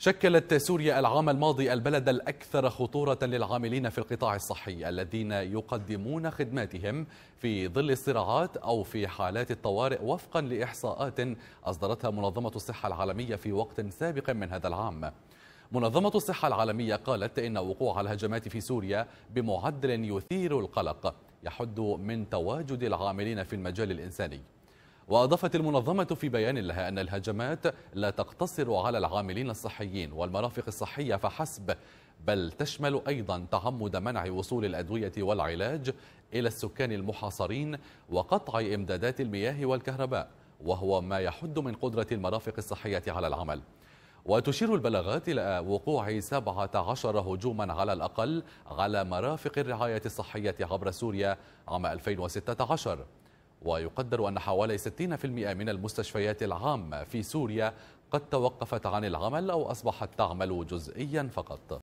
شكلت سوريا العام الماضي البلد الأكثر خطورة للعاملين في القطاع الصحي الذين يقدمون خدماتهم في ظل الصراعات أو في حالات الطوارئ وفقا لإحصاءات أصدرتها منظمة الصحة العالمية في وقت سابق من هذا العام منظمة الصحة العالمية قالت إن وقوع الهجمات في سوريا بمعدل يثير القلق يحد من تواجد العاملين في المجال الإنساني وأضافت المنظمة في بيان لها أن الهجمات لا تقتصر على العاملين الصحيين والمرافق الصحية فحسب بل تشمل أيضا تعمد منع وصول الأدوية والعلاج إلى السكان المحاصرين وقطع إمدادات المياه والكهرباء وهو ما يحد من قدرة المرافق الصحية على العمل وتشير البلاغات إلى وقوع 17 هجوما على الأقل على مرافق الرعاية الصحية عبر سوريا عام 2016 ويقدر أن حوالي 60% من المستشفيات العامة في سوريا قد توقفت عن العمل أو أصبحت تعمل جزئيا فقط